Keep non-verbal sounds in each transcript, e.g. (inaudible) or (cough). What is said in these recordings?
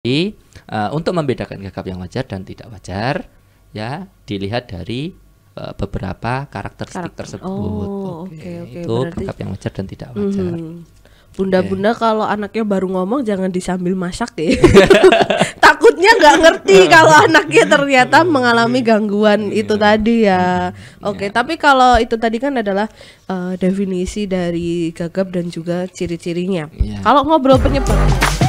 Jadi uh, untuk membedakan gagap yang wajar dan tidak wajar ya dilihat dari uh, beberapa karakteristik Karakter. tersebut. Oh, oke okay. okay, okay. Itu Berarti... gagap yang wajar dan tidak wajar. -hmm. Bunda-bunda okay. kalau anaknya baru ngomong jangan disambil masak ya. (laughs) Takutnya nggak ngerti iya. kalau anaknya ternyata iya. mengalami gangguan iya. itu tadi ya. Oke, okay, yeah. tapi kalau itu tadi kan adalah uh, definisi dari gagap dan juga ciri-cirinya. Yeah. Kalau ngobrol penyebabnya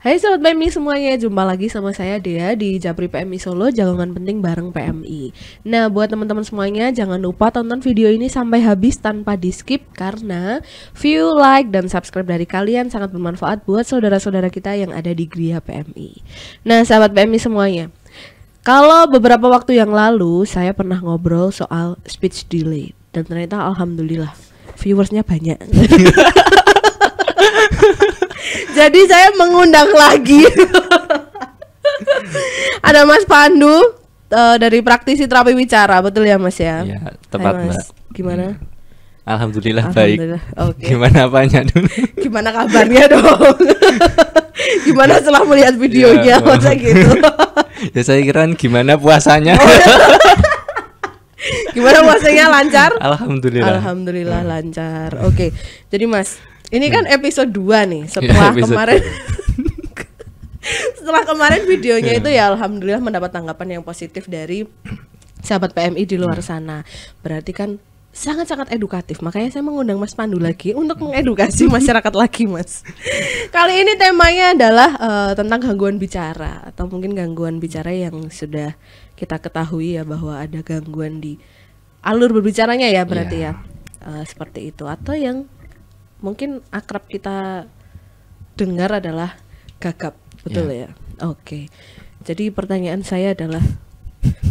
Hai Sobat PMI semuanya, jumpa lagi sama saya Dea di Japri PMI Solo, jagongan penting bareng PMI Nah buat teman-teman semuanya, jangan lupa tonton video ini sampai habis tanpa di skip Karena view, like, dan subscribe dari kalian sangat bermanfaat buat saudara-saudara kita yang ada di Gria PMI Nah sahabat PMI semuanya, kalau beberapa waktu yang lalu saya pernah ngobrol soal speech delay Dan ternyata alhamdulillah viewersnya banyak (laughs) Jadi saya mengundang lagi. Ada Mas Pandu uh, dari praktisi terapi bicara, betul ya Mas ya? Iya, tepat Hai, Mas. Mbak. Gimana? Alhamdulillah, iya. Alhamdulillah baik. Okay. Gimana apanya dulu? Gimana kabarnya dong? (laughs) gimana setelah melihat videonya ya, masa gitu? (laughs) ya saya kira gimana puasanya? Oh, iya. (laughs) Gimana puasanya lancar? Alhamdulillah. Alhamdulillah iya. lancar. Oke. Okay. Jadi Mas, ini kan hmm. episode 2 nih (laughs) setelah ya, kemarin (laughs) setelah kemarin videonya iya. itu ya alhamdulillah mendapat tanggapan yang positif dari sahabat PMI di luar sana. Berarti kan sangat-sangat edukatif. Makanya saya mengundang Mas Pandu lagi untuk mengedukasi (laughs) masyarakat lagi, Mas. Kali ini temanya adalah uh, tentang gangguan bicara atau mungkin gangguan bicara yang sudah kita ketahui ya bahwa ada gangguan di alur berbicaranya ya berarti yeah. ya. Uh, seperti itu atau yang mungkin akrab kita dengar adalah gagap, betul yeah. ya? Oke. Okay. Jadi pertanyaan saya adalah (laughs)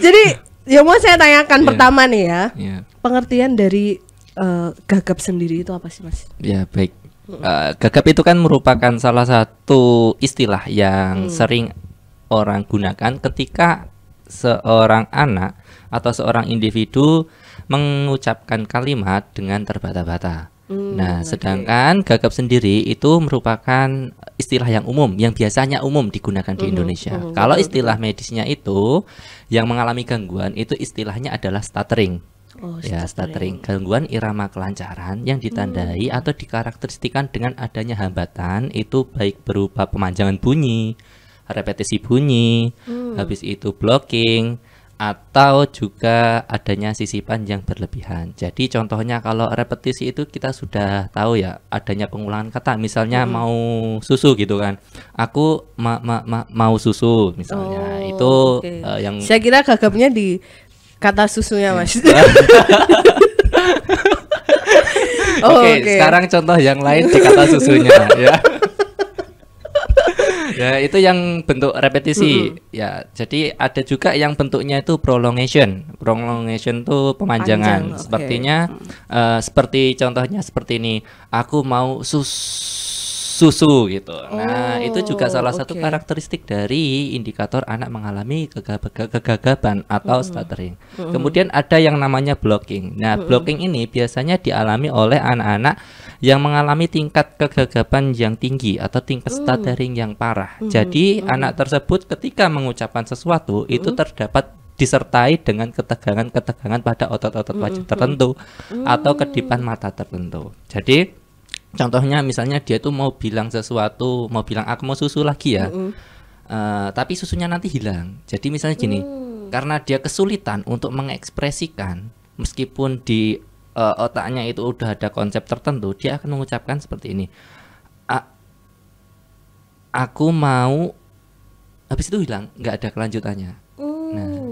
Jadi yang mau saya tanyakan yeah. pertama nih ya. Yeah. Pengertian dari uh, gagap sendiri itu apa sih, Mas? Ya, yeah, baik. Uh, gagap itu kan merupakan salah satu istilah yang hmm. sering orang gunakan ketika seorang anak atau seorang individu mengucapkan kalimat dengan terbata-bata. Hmm, nah, okay. sedangkan gagap sendiri itu merupakan istilah yang umum, yang biasanya umum digunakan di Indonesia. Hmm, Indonesia. hmm, hmm Kalau istilah medisnya itu yang mengalami gangguan itu istilahnya adalah stuttering. Oh, ya, stuttering. Gangguan irama kelancaran yang hmm. ditandai hmm. atau dikarakteristikan dengan adanya hambatan itu baik berupa pemanjangan bunyi, repetisi bunyi, hmm. habis itu blocking, atau juga adanya sisipan yang berlebihan. Jadi contohnya kalau repetisi itu kita sudah tahu ya adanya pengulangan kata. Misalnya hmm. mau susu gitu kan. Aku ma ma ma mau susu misalnya. Oh, itu okay. uh, eh, yang Saya kira gagapnya di kata susunya, iya. Mas. (laughs) Oh, oke, okay, okay. sekarang contoh yang lain di kata susunya ya ya itu yang bentuk repetisi. Mm -hmm. Ya, jadi ada juga yang bentuknya itu prolongation. Prolongation itu pemanjangan. Panjang, Sepertinya uh, seperti contohnya seperti ini. Aku mau sus susu gitu. Nah, oh, nah, itu juga salah okay. satu karakteristik dari indikator anak mengalami kegag kegagapan atau mm -hmm. stuttering. Mm -hmm. Kemudian ada yang namanya blocking. Nah, mm -hmm. blocking ini biasanya dialami oleh anak-anak yang mengalami tingkat kegagapan yang tinggi atau tingkat mm. stuttering yang parah. Mm -hmm. Jadi, mm -hmm. anak tersebut ketika mengucapkan sesuatu mm -hmm. itu terdapat disertai dengan ketegangan-ketegangan pada otot-otot wajah mm -hmm. tertentu mm -hmm. atau kedipan mata tertentu. Jadi Contohnya misalnya dia tuh mau bilang sesuatu, mau bilang aku mau susu lagi ya. Mm -hmm. uh, tapi susunya nanti hilang. Jadi misalnya gini, mm. karena dia kesulitan untuk mengekspresikan meskipun di uh, otaknya itu udah ada konsep tertentu, dia akan mengucapkan seperti ini. aku mau habis itu hilang, nggak ada kelanjutannya.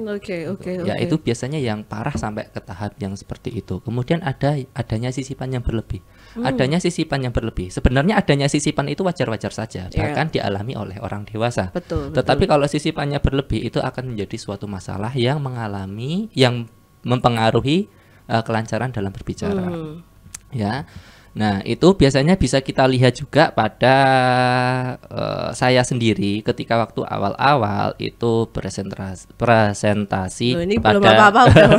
Oke, oke, Okay, Ya, itu biasanya yang parah sampai ke tahap yang seperti itu. Kemudian ada adanya sisipan yang berlebih. Hmm. Adanya sisipan yang berlebih. Sebenarnya adanya sisipan itu wajar-wajar saja, yeah. bahkan dialami oleh orang dewasa. Betul. Tetapi kalau sisipannya berlebih itu akan menjadi suatu masalah yang mengalami yang mempengaruhi uh, kelancaran dalam berbicara. Hmm. Ya Nah, itu biasanya bisa kita lihat juga pada uh, saya sendiri ketika waktu awal-awal itu presentasi presentasi oh, ini pada belum apa-apa (laughs)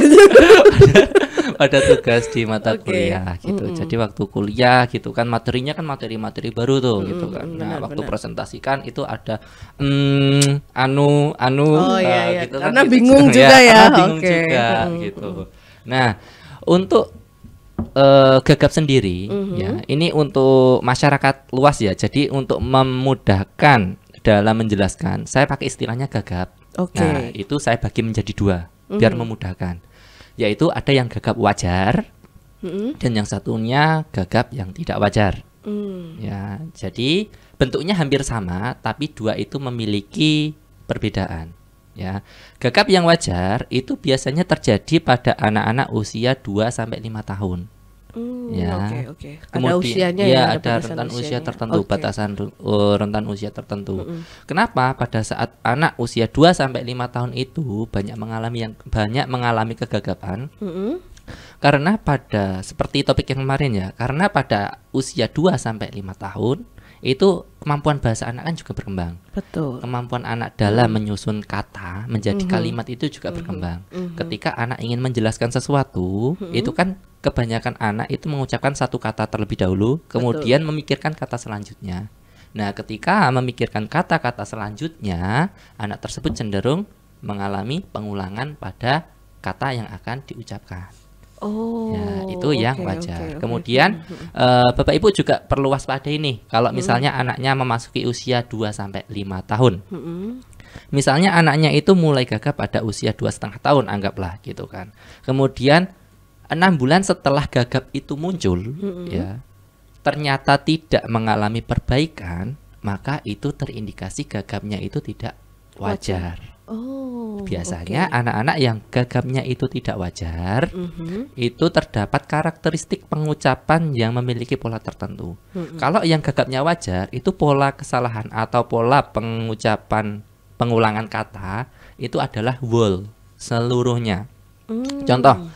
pada tugas di mata okay. kuliah gitu. Mm -hmm. Jadi waktu kuliah gitu kan materinya kan materi-materi baru tuh mm -hmm. gitu kan. Nah, benar, waktu benar. presentasikan itu ada mm, anu anu oh, uh, iya, eh, iya. gitu kan, karena kan. Bingung gitu, juga ya. ya. Karena bingung okay. juga mm -hmm. gitu. Nah, untuk uh, eh, gagap sendiri mm -hmm. ya ini untuk masyarakat luas ya jadi untuk memudahkan dalam menjelaskan saya pakai istilahnya gagap okay. nah itu saya bagi menjadi dua mm -hmm. biar memudahkan yaitu ada yang gagap wajar mm -hmm. dan yang satunya gagap yang tidak wajar mm. ya jadi bentuknya hampir sama tapi dua itu memiliki perbedaan ya. Gagap yang wajar itu biasanya terjadi pada anak-anak usia 2 sampai 5 tahun. Hmm, ya. Okay, okay. Kemudian, ada usianya ya, ya ada, rentan usianya. usia ya. tertentu, okay. batasan uh, rentan usia tertentu. Mm -hmm. Kenapa pada saat anak usia 2 sampai 5 tahun itu banyak mengalami yang banyak mengalami kegagapan? Mm -hmm. Karena pada seperti topik yang kemarin ya, karena pada usia 2 sampai 5 tahun mm itu kemampuan bahasa anak kan juga berkembang. Betul. Kemampuan anak dalam hmm. menyusun kata menjadi mm-hmm. kalimat itu juga hmm. berkembang. Mm-hmm. Ketika anak ingin menjelaskan sesuatu, mm-hmm. itu kan kebanyakan anak itu mengucapkan satu kata terlebih dahulu, kemudian Betul. memikirkan kata selanjutnya. Nah, ketika memikirkan kata-kata selanjutnya, anak tersebut cenderung mengalami pengulangan pada kata yang akan diucapkan. Ya, oh. Ya, itu okay, yang wajar. Okay, okay. Kemudian uh, Bapak Ibu juga perlu waspada ini. kalau hmm. misalnya anaknya memasuki usia 2 sampai 5 tahun. Hmm. Misalnya anaknya itu mulai gagap pada usia dua setengah tahun anggaplah gitu kan. Kemudian enam bulan setelah gagap itu muncul hmm. ya ternyata tidak mengalami perbaikan maka itu terindikasi gagapnya itu tidak wajar. Oh. Biasanya anak anak-anak yang gagapnya itu tidak wajar, mm -hmm. itu terdapat karakteristik pengucapan yang memiliki pola tertentu. Mm -hmm. Kalau yang gagapnya wajar, itu pola kesalahan atau pola pengucapan pengulangan kata itu adalah whole seluruhnya. Mm. Contoh,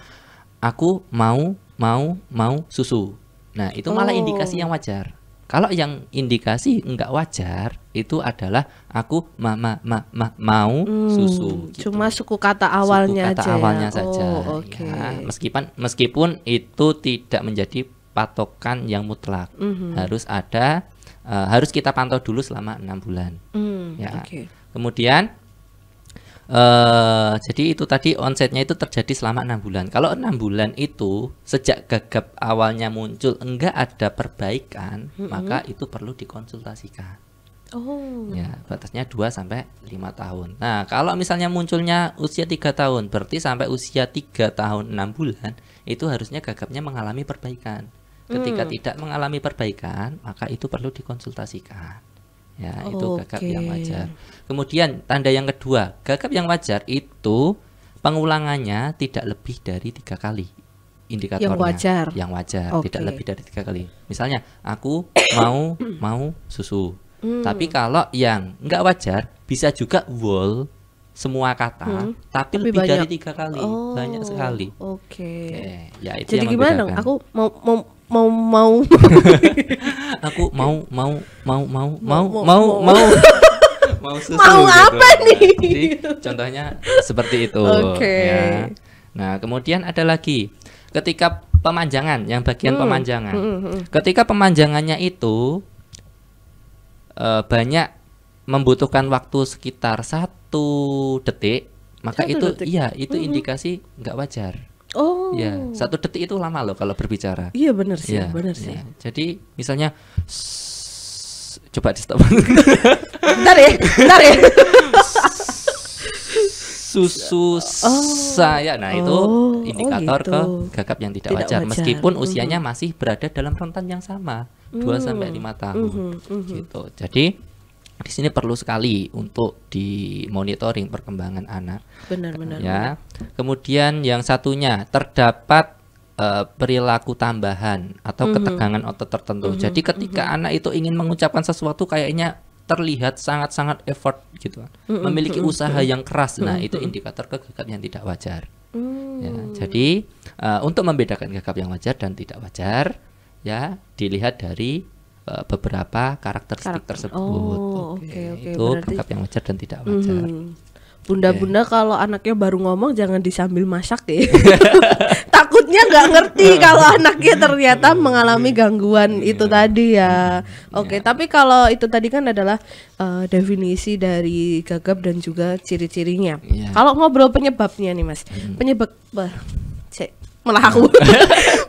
aku mau mau mau susu. Nah, itu malah indikasi oh. yang wajar. Kalau yang indikasi nggak wajar itu adalah aku ma ma ma, ma mau hmm, susu. Gitu. Cuma suku kata awalnya suku kata aja. awalnya ya? saja. Oh, okay. ya, meskipun meskipun itu tidak menjadi patokan yang mutlak. Mm -hmm. Harus ada uh, harus kita pantau dulu selama enam bulan. Mm, ya. Okay. Kemudian Uh, jadi itu tadi onsetnya itu terjadi selama enam bulan. Kalau enam bulan itu sejak gagap awalnya muncul enggak ada perbaikan, mm -hmm. maka itu perlu dikonsultasikan. Oh. Ya, batasnya 2 sampai lima tahun. Nah, kalau misalnya munculnya usia tiga tahun, berarti sampai usia tiga tahun enam bulan itu harusnya gagapnya mengalami perbaikan. Ketika mm. tidak mengalami perbaikan, maka itu perlu dikonsultasikan. Ya, oh, itu gagap okay. yang wajar. Kemudian tanda yang kedua, gagap yang wajar itu pengulangannya tidak lebih dari tiga kali. Indikatornya yang wajar, yang wajar okay. tidak lebih dari tiga kali. Misalnya, aku mau (coughs) mau susu. Hmm. Tapi kalau yang nggak wajar, bisa juga wool semua kata, hmm. tapi, tapi lebih banyak. dari tiga kali, oh, banyak sekali. Oke. Okay. okay. Ya, itu Jadi gimana Aku mau mau mau mau (laughs) aku mau mau mau mau mau mau mau mau susu mau (laughs) gitu. apa nih contohnya seperti itu okay. ya nah kemudian ada lagi ketika pemanjangan yang bagian hmm. pemanjangan hmm, hmm, ketika pemanjangannya itu eh, banyak membutuhkan waktu sekitar satu detik maka itu iya itu indikasi nggak wajar Ya, satu detik itu lama loh kalau berbicara. Iya benar sih, ya, benar iya. sih. Ya. Jadi misalnya coba di stop. (laughs) bentar ya, bentar ya. (laughs) Susu oh. saya, nah oh. itu indikator oh, gitu. ke gagap yang tidak, tidak wajar, wajar, meskipun mm -hmm. usianya masih berada dalam rentan yang sama, dua mm -hmm. sampai lima mm-hmm, tahun, mm -hmm. Mm -hmm. gitu. Jadi di sini perlu sekali untuk di monitoring perkembangan anak. Benar-benar. Ya. Kemudian yang satunya terdapat uh, perilaku tambahan atau mm -hmm. ketegangan otot tertentu. Mm -hmm. Jadi ketika mm -hmm. anak itu ingin mengucapkan sesuatu kayaknya terlihat sangat-sangat effort gitu, mm -hmm. memiliki mm -hmm. usaha yang keras. Nah mm -hmm. itu mhm. indikator kegagap yang tidak wajar. Mm. Ya, jadi uh, untuk membedakan gagap yang wajar dan tidak wajar ya dilihat dari Eh, beberapa karakteristik Karakter. tersebut. Oh, oke, okay. okay, itu Berarti... yang wajar dan tidak mhm. wajar. Mm. Bunda-bunda okay. kalau anaknya baru ngomong jangan disambil masak ya. (laughs) Takutnya nggak ngerti (laughs) kalau anaknya ternyata mengalami gangguan yeah. itu tadi ya. Iya. Oke, okay, yeah. tapi kalau itu tadi kan adalah uh, definisi dari gagap dan juga ciri-cirinya. Yeah. Kalau ngobrol penyebabnya nih Mas. mm. Penyebab bah, malah (laughs) aku.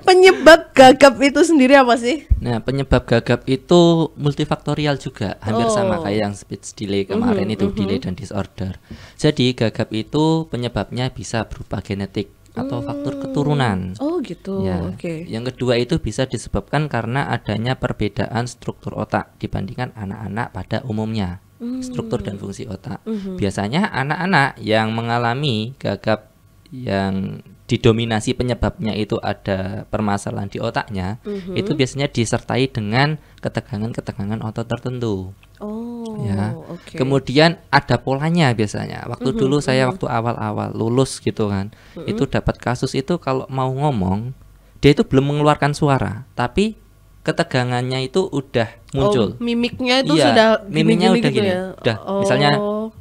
penyebab gagap itu sendiri apa sih? Nah, penyebab gagap itu multifaktorial juga, hampir oh. sama kayak yang speed delay kemarin mm -hmm, itu mhm. delay dan disorder. Jadi gagap itu penyebabnya bisa berupa genetik atau hmm. faktor keturunan. Oh gitu. Ya. Oke. Okay. Yang kedua itu bisa disebabkan karena adanya perbedaan struktur otak dibandingkan anak-anak pada umumnya. Hmm. Struktur dan fungsi otak. Hmm. Biasanya anak-anak yang mengalami gagap yang didominasi penyebabnya itu ada permasalahan di otaknya, mm-hmm. itu biasanya disertai dengan ketegangan-ketegangan otot tertentu. Oh. Ya. Okay. Kemudian ada polanya biasanya. Waktu mm-hmm. dulu saya mm-hmm. waktu awal-awal lulus gitu kan, mm-hmm. itu dapat kasus itu kalau mau ngomong dia itu belum mengeluarkan suara, tapi ketegangannya itu udah oh, muncul. Oh, mimiknya itu ya, sudah mimiknya gini, udah gini. Gitu gini. Ya? Udah oh. misalnya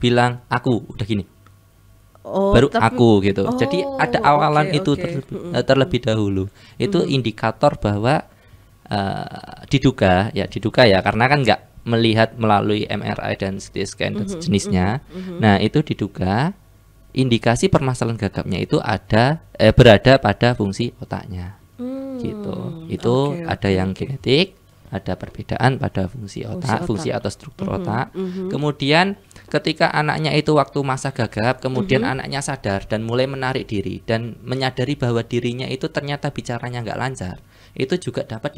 bilang aku udah gini oh, baru tapi, aku gitu. Oh, Jadi ada awalan okay, itu okay. Terlebih, mm -hmm. terlebih dahulu. Itu mm -hmm. indikator bahwa uh, diduga ya diduga ya karena kan nggak melihat melalui MRI dan CT scan dan mm -hmm, sejenisnya. Mm -hmm. Nah, itu diduga indikasi permasalahan gagapnya itu ada eh, berada pada fungsi otaknya. Mm, gitu. Itu okay, ada okay, yang genetik ada perbedaan pada fungsi otak, fungsi, otak. atau struktur mm-hmm. otak. Mm-hmm. Kemudian ketika anaknya itu waktu masa gagap, kemudian mm-hmm. anaknya sadar dan mulai menarik diri dan menyadari bahwa dirinya itu ternyata bicaranya nggak lancar, itu juga dapat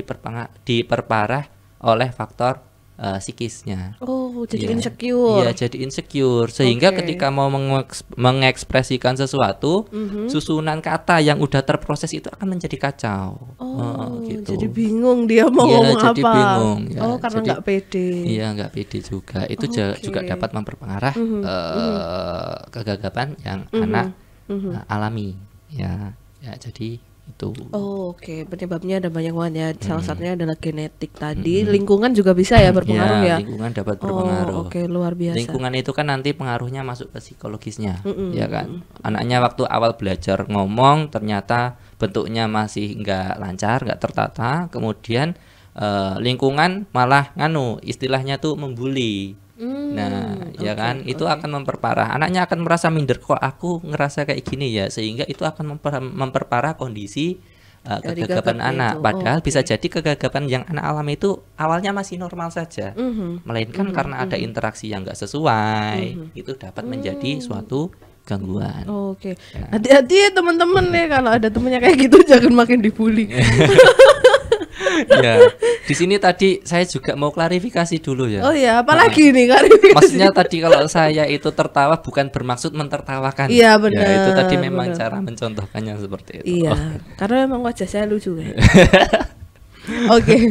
diperparah oleh faktor uh, psikisnya. Oh, jadi yeah. insecure. Iya, jadi insecure sehingga okay. ketika mau mengeks mengekspresikan sesuatu, mm-hmm. susunan kata yang udah terproses itu akan menjadi kacau. Oh, uh, gitu. jadi bingung dia mau yeah, ngomong jadi apa. bingung. Ya. Oh, karena nggak pede. Iya, nggak pede juga. Itu okay. juga dapat memperpengaruh mm-hmm. uh, kegagapan yang mm-hmm. anak mm-hmm. alami. Ya, ya jadi itu. Oh oke, okay. penyebabnya ada banyak banget ya. Salah satunya adalah genetik tadi. Hmm. Lingkungan juga bisa ya berpengaruh ya. ya? Lingkungan dapat oh, berpengaruh. Oh, oke, okay. luar biasa. Lingkungan itu kan nanti pengaruhnya masuk ke psikologisnya, mm ya kan. Anaknya waktu awal belajar ngomong ternyata bentuknya masih nggak lancar, nggak tertata. Kemudian eh, lingkungan malah nganu istilahnya tuh membuli Nah, hmm, nah, okay, ya kan itu okay. akan memperparah. Anaknya akan merasa minder kok aku ngerasa kayak gini ya, sehingga itu akan memper memperparah kondisi uh, kegagapan anak. Itu. Padahal okay. bisa jadi kegagapan yang anak alami itu awalnya masih normal saja, mm -hmm. melainkan mm -hmm. karena ada mhm. interaksi yang nggak sesuai, mm -hmm. itu dapat mm -hmm. menjadi suatu gangguan. Oh, Oke, okay. nah. hati-hati ya teman-teman ya kalau ada temennya kayak gitu (laughs) jangan makin dibully. (laughs) (laughs) ya, di sini tadi saya juga mau klarifikasi dulu ya. Oh ya, apalagi nah, nih klarifikasi. Maksudnya tadi kalau saya itu tertawa bukan bermaksud mentertawakan. Iya benar. Ya, itu tadi memang bener. cara mencontohkannya seperti itu. Iya, oh. karena memang wajah saya lucu ya. (laughs) Oke. Okay.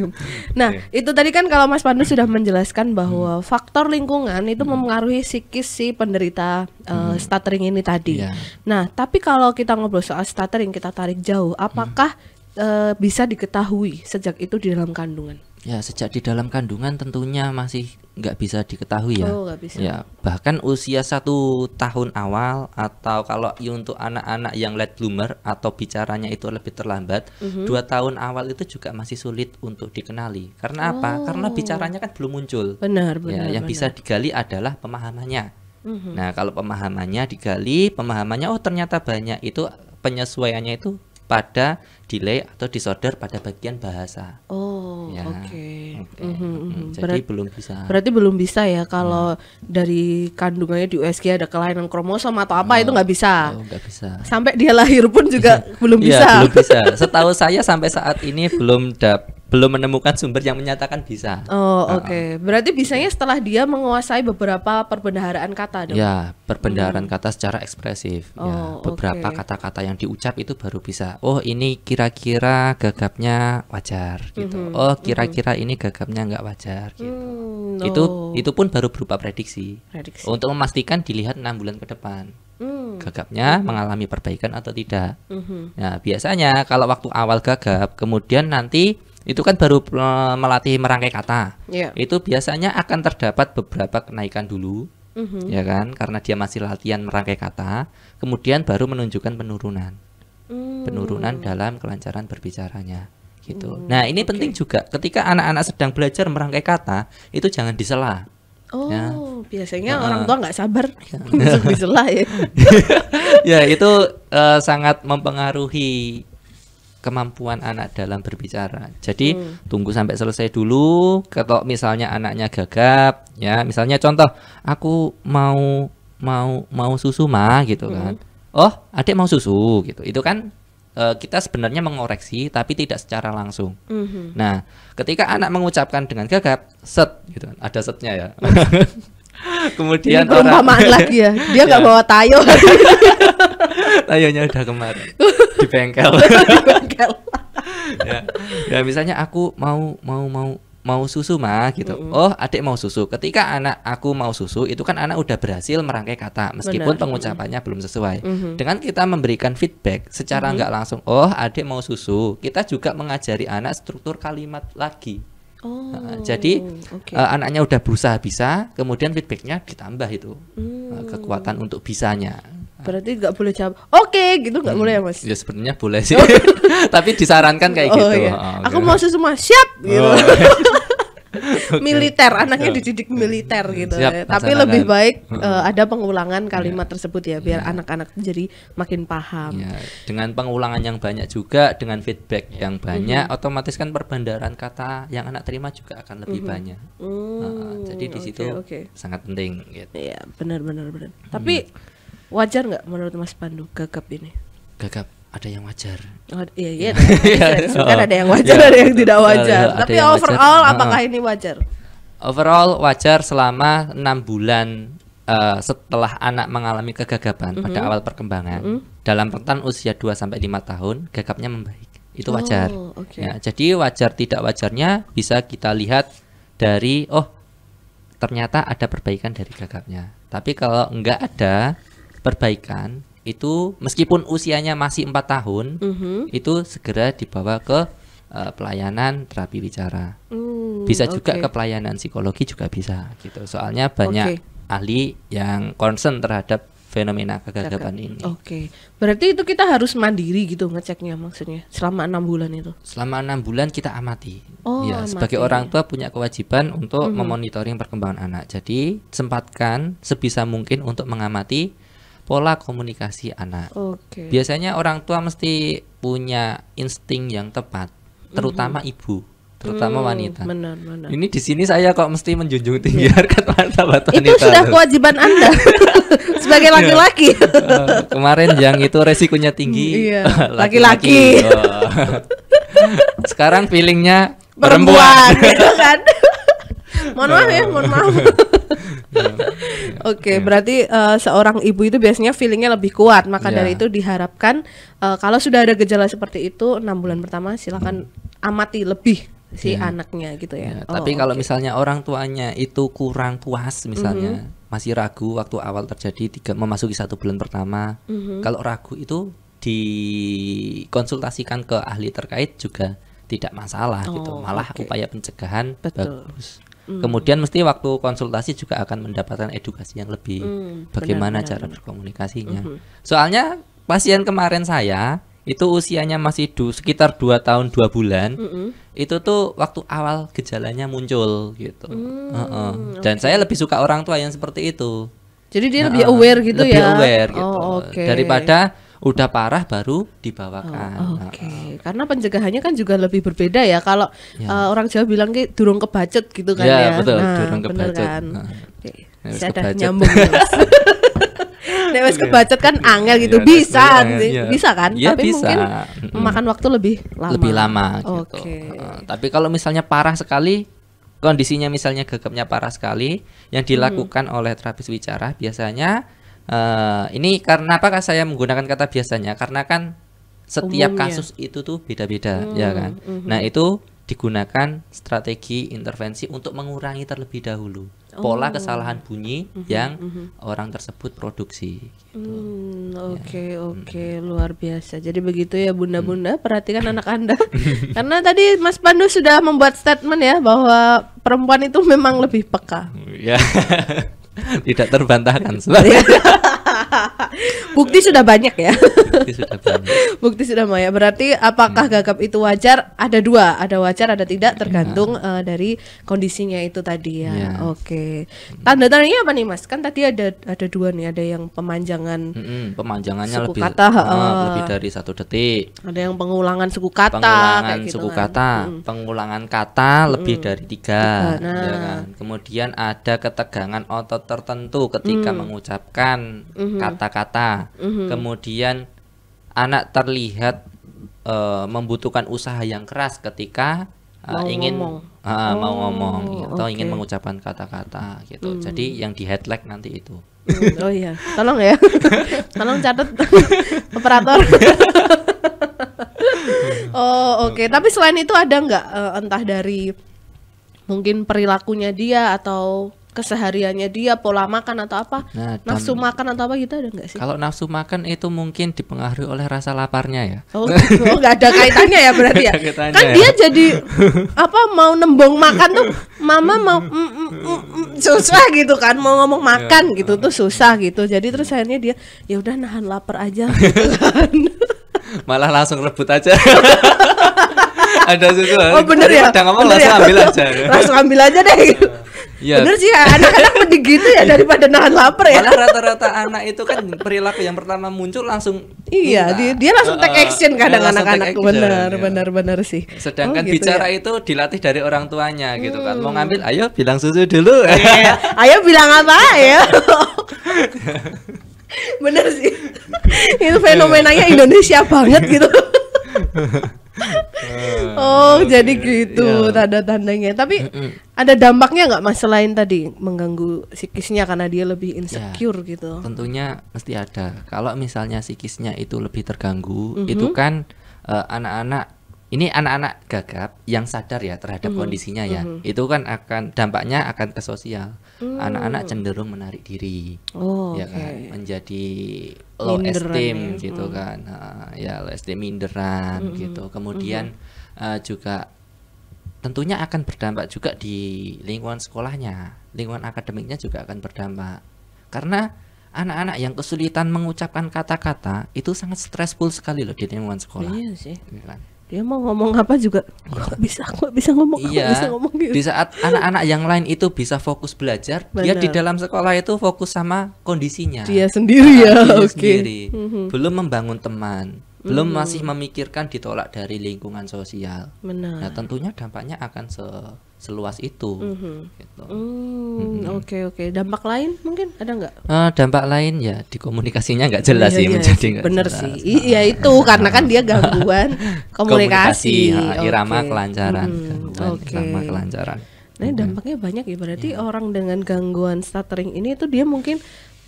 Nah, okay. itu tadi kan kalau Mas Pandu sudah menjelaskan bahwa hmm. faktor lingkungan itu hmm. mempengaruhi psikis si penderita uh, hmm. stuttering ini tadi. Yeah. Nah, tapi kalau kita ngobrol soal stuttering kita tarik jauh, hmm. apakah hmm uh, bisa diketahui sejak itu di dalam kandungan? Ya, sejak di dalam kandungan tentunya masih nggak bisa diketahui ya. Oh, nggak bisa. Ya, bahkan usia satu tahun awal atau kalau untuk anak-anak yang late bloomer atau bicaranya itu lebih terlambat, mm-hmm. dua tahun awal itu juga masih sulit untuk dikenali. Karena oh. apa? Karena bicaranya kan belum muncul. Benar, ya, benar. Ya, yang benar. bisa digali adalah pemahamannya. Mhm. Nah, kalau pemahamannya digali, pemahamannya oh ternyata banyak itu penyesuaiannya itu pada delay atau disorder pada bagian bahasa. Oh, ya. oke. Okay. Okay. Mm -hmm, mm -hmm. Mhm. Jadi berarti, belum bisa. Berarti belum bisa ya kalau mm. dari kandungannya di USG ada kelainan kromosom atau apa oh, itu nggak bisa. Oh, bisa. Sampai dia lahir pun juga belum (laughs) bisa. Ya, belum bisa. (laughs) Setahu saya sampai saat ini belum dap belum menemukan sumber yang menyatakan bisa. Oh, ah, ah. oke. Okay. Uh, Berarti bisanya setelah dia menguasai beberapa perbendaharaan kata dong. Ya, perbendaharaan hmm. kata secara ekspresif. Ya, oh, ya, beberapa kata-kata okay. yang diucap itu baru bisa. Oh, ini kira kira-kira gagapnya wajar gitu. Mm -hmm. Oh, mhm. kira-kira mm -hmm. ini gagapnya nggak wajar gitu. Mm, no. Itu itu pun baru berupa prediksi. prediksi. Untuk memastikan dilihat enam bulan ke depan. Mm. Gagapnya mm -hmm. mengalami perbaikan atau tidak. Mm -hmm. Nah, biasanya kalau waktu awal gagap, kemudian nanti itu kan baru eh, melatih merangkai kata. Yeah. Itu biasanya akan terdapat beberapa kenaikan dulu, mm -hmm. ya kan? Karena dia masih latihan merangkai kata, kemudian baru menunjukkan penurunan hmm. penurunan dalam kelancaran berbicaranya gitu. Hmm. Nah ini okay. penting juga ketika anak-anak sedang belajar merangkai kata itu jangan disela. Oh, ya. biasanya uh, orang tua nggak sabar (laughs) (laughs) untuk disela ya. (laughs) ya itu uh, sangat mempengaruhi kemampuan anak dalam berbicara. Jadi hmm. tunggu sampai selesai dulu. Kalau misalnya anaknya gagap, ya misalnya contoh, aku mau mau mau susu ma gitu kan. Hmm oh adik mau susu gitu itu kan uh, kita sebenarnya mengoreksi tapi tidak secara langsung mm-hmm. nah ketika anak mengucapkan dengan gagap set gitu kan ada setnya ya (laughs) kemudian Ini orang (laughs) lagi ya dia nggak ya. bawa tayo (laughs) tayonya udah kemarin di bengkel di bengkel ya. ya misalnya aku mau mau mau mau susu mah gitu. Mm -hmm. Oh, adik mau susu. Ketika anak aku mau susu, itu kan anak udah berhasil merangkai kata meskipun Benar. pengucapannya mm -hmm. belum sesuai. Mm -hmm. Dengan kita memberikan feedback secara nggak mm -hmm. langsung, oh, adik mau susu, kita juga mengajari anak struktur kalimat lagi. Oh, nah, jadi okay. uh, eh, anaknya udah berusaha bisa, kemudian feedbacknya ditambah itu hmm. uh, kekuatan untuk bisanya. Berarti nggak boleh jawab, oke okay, gitu nggak hmm. boleh ya mas? Ya sebenarnya boleh (laughs) sih, (laughs) tapi disarankan kayak oh, gitu. Iya. Oh, okay. Aku mau susu mas, siap gitu. Oh, iya. (laughs) militer, anaknya dididik militer hmm. gitu. Siap, Tapi lebih kan. baik uh, ada pengulangan iya. kalimat yeah. tersebut ya biar iya. anak-anak yeah. jadi makin paham. yeah. Dengan pengulangan yang banyak juga dengan feedback yang banyak mm -hmm. otomatis kan perbandaran kata yang anak terima juga akan lebih mm -hmm. banyak. Mm uh, jadi di situ okay, okay. sangat penting gitu. yeah, benar benar benar. Mhm. Tapi wajar nggak menurut Mas Pandu gagap ini? Gagap ada yang wajar. Oh, iya iya. (laughs) iya, iya. iya kan oh. ada yang wajar, ada yang tidak wajar. Tapi overall wajar. apakah ini wajar? Overall wajar selama enam bulan uh, setelah anak mengalami kegagapan mm -hmm. pada mm-hmm. awal perkembangan. Mm -hmm. Dalam rentan usia 2 sampai lima tahun, gagapnya membaik. Itu oh, wajar. Oh, okay. ya, jadi wajar tidak wajarnya bisa kita lihat dari oh ternyata ada perbaikan dari gagapnya. Tapi kalau enggak ada perbaikan, itu meskipun usianya masih empat tahun mm-hmm. itu segera dibawa ke uh, pelayanan terapi bicara mm, bisa okay. juga ke pelayanan psikologi juga bisa gitu soalnya banyak okay. ahli yang concern terhadap fenomena kegagapan ini. Oke, okay. berarti itu kita harus mandiri gitu ngeceknya maksudnya selama enam bulan itu? Selama enam bulan kita amati. Oh, ya, amati. sebagai orang tua punya kewajiban untuk mm -hmm. memonitoring perkembangan anak. Jadi sempatkan sebisa mungkin untuk mengamati pola komunikasi anak. Okay. Biasanya orang tua mesti punya insting yang tepat, mhm. terutama mm-hmm. ibu, terutama hmm, wanita. Benar, benar. Ini di sini saya kok mesti menjunjung tinggi yeah. harkat martabat wanita. Itu sudah kewajiban Anda (laughs) sebagai iya. laki-laki. uh, kemarin yang itu resikonya tinggi. Hmm, iya. (laughs) laki-laki. Oh. (laughs) Sekarang feelingnya perempuan, perempuan gitu kan. mohon maaf ya, mohon maaf. Iya. Oke, okay, iya. berarti uh, seorang ibu itu biasanya feelingnya lebih kuat, maka yeah. dari itu diharapkan uh, kalau sudah ada gejala seperti itu enam bulan pertama silakan amati lebih si yeah. anaknya gitu ya. Yeah, oh, tapi kalau okay. misalnya orang tuanya itu kurang puas misalnya, mm -hmm. masih ragu waktu awal terjadi tiga memasuki satu bulan pertama, mm -hmm. kalau ragu itu dikonsultasikan ke ahli terkait juga tidak masalah gitu. oh, gitu, malah okay. upaya pencegahan Betul. bagus. Mm. Kemudian mesti waktu konsultasi juga akan mendapatkan edukasi yang lebih mm, bagaimana benar, cara benar. berkomunikasinya. Mm -hmm. Soalnya pasien kemarin saya itu usianya masih du sekitar 2 tahun 2 bulan. Mm -hmm. Itu tuh waktu awal gejalanya muncul gitu. Mm, uh -uh. Dan okay. saya lebih suka orang tua yang seperti itu. Jadi dia nah, lebih aware gitu lebih ya. Lebih aware gitu. Oh, okay. Daripada udah parah baru dibawakan. Oh, Oke, okay. uh, karena pencegahannya kan juga lebih berbeda ya. Kalau ya. Uh, orang Jawa bilang ke durung kebacet gitu kan ya. Ya betul, nah, durung kebacet. Kan. Nah. Okay. Saya ada nyambung. Nek wis kebacet (laughs) iya. kan angel gitu. Ya, bisa sih. Ya. Bisa kan? Ya, tapi bisa. mungkin memakan waktu lebih lama. Lebih lama gitu. Uh, tapi kalau misalnya parah sekali kondisinya misalnya gegapnya parah sekali yang dilakukan hmm. oleh terapis bicara biasanya Uh, ini karena apa kan saya menggunakan kata biasanya? Karena kan setiap Umumnya. kasus itu tuh beda-beda, hmm, ya kan? Mm-hmm. Nah itu digunakan strategi intervensi untuk mengurangi terlebih dahulu oh. pola kesalahan bunyi mm-hmm, yang mm-hmm. orang tersebut produksi. Gitu. Hmm, ya. Oke oke hmm. luar biasa. Jadi begitu ya bunda-bunda hmm. perhatikan (laughs) anak anda karena tadi Mas Pandu sudah membuat statement ya bahwa perempuan itu memang lebih peka. Ya. (laughs) tidak terbantahkan sebenarnya (laughs) (laughs) Bukti sudah banyak ya. Bukti sudah banyak. Bukti sudah banyak. Berarti apakah hmm. gagap itu wajar? Ada dua, ada wajar, ada tidak tergantung ya. uh, dari kondisinya itu tadi ya. ya. Oke. Tanda-tandanya apa nih Mas? Kan tadi ada ada dua nih, ada yang pemanjangan. Hmm, pemanjangannya suku lebih kata, uh, lebih dari satu detik. Ada yang pengulangan suku kata. Pengulangan gitu suku kan. kata, hmm. pengulangan kata lebih dari tiga. tiga. Iya kan? Nah. Ya kan? Kemudian ada ketegangan otot tertentu ketika hmm. mengucapkan. Hmm Mm-hmm. kata-kata, mm -hmm. kemudian anak terlihat uh, membutuhkan usaha yang keras ketika uh, mau ingin ngomong. Uh, oh, mau ngomong atau gitu, ingin mengucapkan kata-kata gitu. mm. Jadi yang di headlag nanti itu. Mm. oh iya, tolong ya, (laughs) tolong catat (laughs) operator. (laughs) oh oke, okay. tapi selain itu ada nggak uh, entah dari mungkin perilakunya dia atau kesehariannya dia pola makan atau apa nah, nafsu makan atau apa gitu ada nggak sih kalau nafsu makan itu mungkin dipengaruhi oleh rasa laparnya ya oh, (laughs) oh nggak oh, ada kaitannya ya berarti ya kan ya. dia jadi (laughs) apa mau nembong makan tuh mama mau mm mm, mm, mm, mm, susah gitu kan mau ngomong iya. makan gitu nah. tuh susah gitu jadi terus akhirnya dia ya udah nahan lapar aja gitu (laughs) kan. malah langsung rebut aja ada susu oh bener ya langsung ya? ambil aja langsung ambil aja deh iya ya. Bener sih anak-anak mending gitu ya daripada nahan lapar ya. Karena rata-rata anak itu kan perilaku yang pertama muncul langsung Iya, dia, dia langsung take action kadang anak-anak bener, bener, ya. bener bener sih. Sedangkan oh, gitu bicara ya. itu dilatih dari orang tuanya hmm. gitu kan. Mau hmm. ngambil ayo bilang susu dulu. Yeah. ayo bilang apa ya? (laughs) bener sih. itu fenomenanya Indonesia banget gitu jadi gitu yeah. tanda-tandanya. Tapi mm -mm. ada dampaknya nggak mas selain tadi mengganggu psikisnya karena dia lebih iya. insecure yeah. gitu? Tentunya mesti ada. Kalau misalnya psikisnya itu lebih terganggu, mm -hmm. itu kan eh, anak-anak uh, anak -anak, ini anak-anak gagap yang sadar ya terhadap mm -hmm. kondisinya ya. Mm -hmm. Itu kan akan dampaknya akan ke sosial. Mm. Anak-anak mm. cenderung menarik diri. Oh, ya okay. kan menjadi low minderan esteem ya. gitu mm. kan. Nah, ya low esteem minderan mm -hmm. gitu. Kemudian mm -hmm Eh, juga tentunya akan berdampak juga di lingkungan sekolahnya, lingkungan akademiknya juga akan berdampak. Karena anak-anak yang kesulitan mengucapkan kata-kata itu sangat stressful sekali loh di lingkungan sekolah. Iya sih. Iya kan? Dia mau ngomong apa juga kok iya. bisa, kok bisa ngomong, iya, bisa ngomong gitu. Di saat anak-anak yang lain itu bisa fokus belajar, Benar. dia di dalam sekolah itu fokus sama kondisinya. Dia sendiri ya, oke. Okay. Mhm. Belum membangun teman belum hmm. masih memikirkan ditolak dari lingkungan sosial. Benar. Nah, tentunya dampaknya akan se seluas itu. Mm -hmm. gitu. mm, mm Oke oke. Dampak lain mungkin ada nggak? Uh, dampak lain ya di komunikasinya nggak jelas sih iya, iya, menjadi iya. nggak Bener jelas. sih. iya itu nah. karena kan dia gangguan (laughs) komunikasi, komunikasi irama okay. kelancaran, mm, kan. okay. irama kelancaran. Nah, mhm. dampaknya banyak ya. Berarti yeah. orang dengan gangguan stuttering ini itu dia mungkin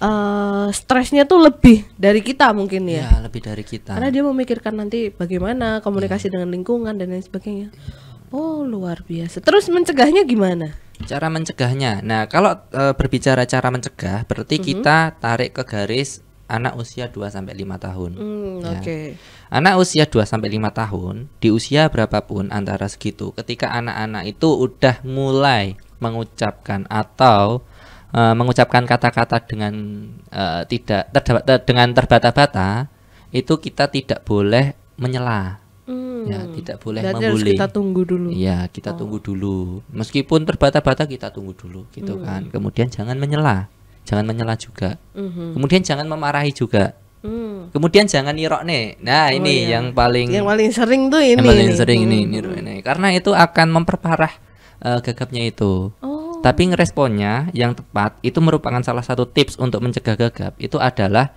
uh, stresnya tuh lebih dari kita mungkin ya. Ya lebih dari kita. Karena dia memikirkan nanti bagaimana komunikasi ya. dengan lingkungan dan lain sebagainya. Oh luar biasa. Terus mencegahnya gimana? Cara mencegahnya. Nah kalau e, berbicara cara mencegah, berarti mm -hmm. kita tarik ke garis anak usia 2 sampai lima tahun. Mm, ya. Oke. Okay. Anak usia 2 sampai lima tahun di usia berapapun antara segitu, ketika anak-anak itu udah mulai mengucapkan atau uh, mengucapkan kata-kata dengan uh, tidak terdapat ter, dengan terbata-bata itu kita tidak boleh menyela hmm. ya tidak boleh membuli kita tunggu dulu ya kita oh. tunggu dulu meskipun terbata-bata kita tunggu dulu gitu hmm. kan kemudian jangan menyela jangan menyela juga hmm. kemudian jangan memarahi juga Hmm. Kemudian jangan nirok nih. Nah, oh, ini iya. yang paling yang paling sering tuh ini. Yang paling ini. sering hmm. ini ini. Karena itu akan memperparah uh, gagapnya itu. Oh, tapi ngeresponnya yang tepat itu merupakan salah satu tips untuk mencegah gagap. Itu adalah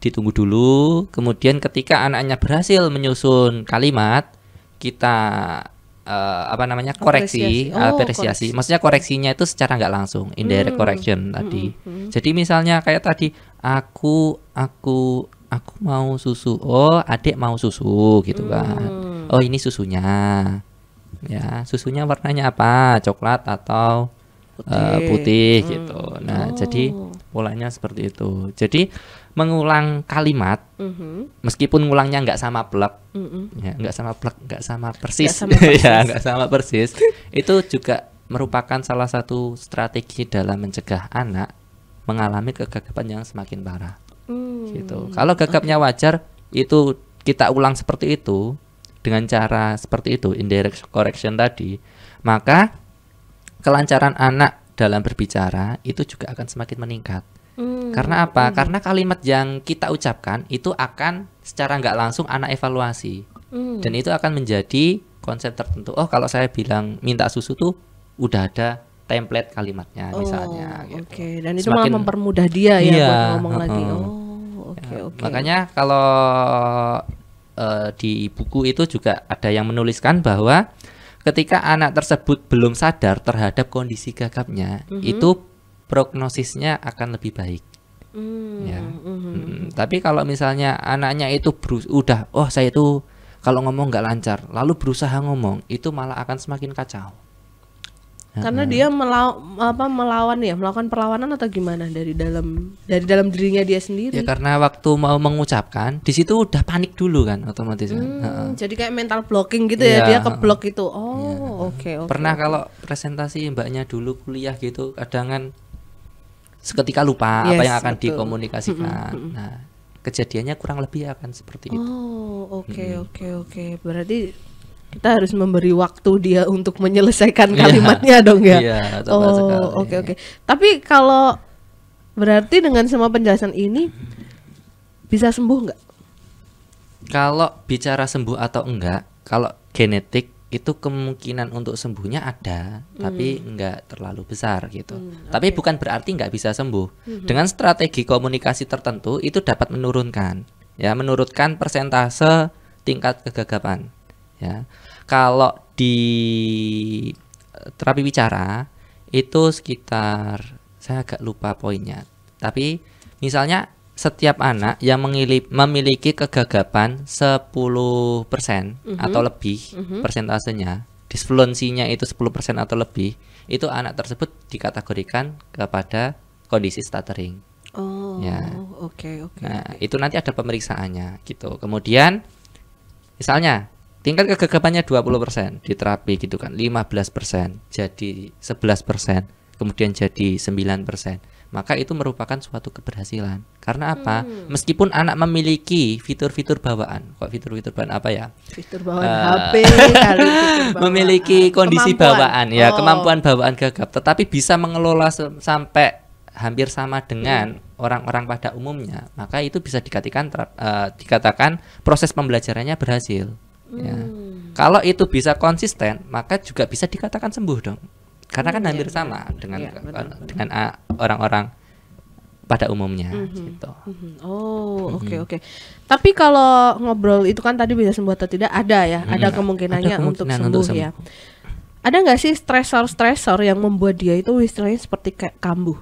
ditunggu dulu, kemudian ketika anaknya berhasil menyusun kalimat, kita uh, apa namanya koreksi, apresiasi. Oh, apresiasi. Maksudnya koreksinya itu secara nggak langsung, indirect hmm. correction tadi. Hmm, hmm. Jadi misalnya kayak tadi aku aku aku mau susu. Oh, adik mau susu gitu kan. hmm. kan. Oh, ini susunya. Ya, susunya warnanya apa? Coklat atau putih, uh, putih hmm. gitu. Nah, oh. jadi polanya seperti itu. Jadi mengulang kalimat, mm -hmm. meskipun ngulangnya nggak sama plek, mm -hmm. ya nggak sama plek, (laughs) ya, nggak sama persis, ya nggak sama persis, (laughs) itu juga merupakan salah satu strategi dalam mencegah anak mengalami kegagapan yang semakin parah. Mm. Gitu. Kalau gagapnya okay. wajar, itu kita ulang seperti itu dengan cara seperti itu indirect correction tadi, maka kelancaran anak dalam berbicara itu juga akan semakin meningkat. Hmm. Karena apa? Hmm. Karena kalimat yang kita ucapkan itu akan secara nggak langsung anak evaluasi. Hmm. Dan itu akan menjadi konsep tertentu. Oh, kalau saya bilang minta susu tuh udah ada template kalimatnya oh, misalnya gitu. Oke, okay. dan itu Semakin, mempermudah dia ya iya, ngomong uh, lagi. Oh, oke okay, ya, oke. Okay. Makanya kalau uh, di buku itu juga ada yang menuliskan bahwa ketika anak tersebut belum sadar terhadap kondisi gagapnya mm -hmm. itu prognosisnya akan lebih baik mm -hmm. ya mm -hmm. tapi kalau misalnya anaknya itu berus udah oh saya itu kalau ngomong nggak lancar lalu berusaha ngomong itu malah akan semakin kacau karena dia melaw apa melawan ya melakukan perlawanan atau gimana dari dalam dari dalam dirinya dia sendiri ya karena waktu mau mengucapkan di situ udah panik dulu kan otomatis kan? hmm, kan? jadi kayak mental blocking gitu ya, ya dia keblok itu iya, oh oke ya. oke okay, okay, pernah kalau presentasi mbaknya dulu kuliah gitu kadang kan seketika lupa yes, apa yang akan betul. dikomunikasikan nah kejadiannya kurang lebih akan seperti itu oh oke okay, oke hmm. oke okay, okay. berarti kita harus memberi waktu dia untuk menyelesaikan iya. kalimatnya yeah. dong ya. yeah, oh, oke oke. Okay, okay. Tapi kalau berarti dengan semua penjelasan ini bisa sembuh nggak? Kalau bicara sembuh atau enggak, kalau genetik itu kemungkinan untuk sembuhnya ada, hmm. tapi enggak terlalu besar gitu. Hmm, okay. Tapi bukan berarti enggak bisa sembuh. Hmm. Dengan strategi komunikasi tertentu itu dapat menurunkan, ya menurunkan persentase tingkat kegagapan ya kalau di eh, terapi bicara itu sekitar saya agak lupa poinnya tapi misalnya setiap anak yang memiliki kegagapan 10% uh-huh. Mhm. atau lebih uh-huh. persentasenya disfluensinya itu 10% atau lebih itu anak tersebut dikategorikan kepada kondisi stuttering Oh, ya. oke okay, oke. Okay, nah, okay. itu nanti ada pemeriksaannya gitu. Kemudian misalnya tingkat kegagapannya 20% di terapi gitu kan 15% jadi 11% kemudian jadi 9% maka itu merupakan suatu keberhasilan karena apa hmm. meskipun anak memiliki fitur-fitur bawaan kok fitur-fitur bawaan apa ya fitur bawaan uh, eh, HP (laughs) kali fitur bawaan. memiliki kondisi kemampuan. bawaan ya oh. kemampuan bawaan gagap tetapi bisa mengelola sampai hampir sama dengan hmm. orang-orang pada umumnya maka itu bisa dikatakan uh, dikatakan proses pembelajarannya berhasil Ya. Hmm. Ya. Kalau itu bisa konsisten, maka juga bisa dikatakan sembuh dong. Karena kan hmm, hampir ya, sama dengan ya, betul, betul. dengan eh, orang-orang pada umumnya mm -hmm. gitu. Mm -hmm. Oh, oke mm -hmm. oke. Okay, okay. Tapi kalau ngobrol itu kan tadi bisa sembuh atau tidak ada ya, mm -hmm. ada kemungkinannya ada kemungkinan untuk, untuk ya. sembuh ya. Ada nggak sih stressor-stressor yang membuat dia itu istilahnya seperti kayak kambuh?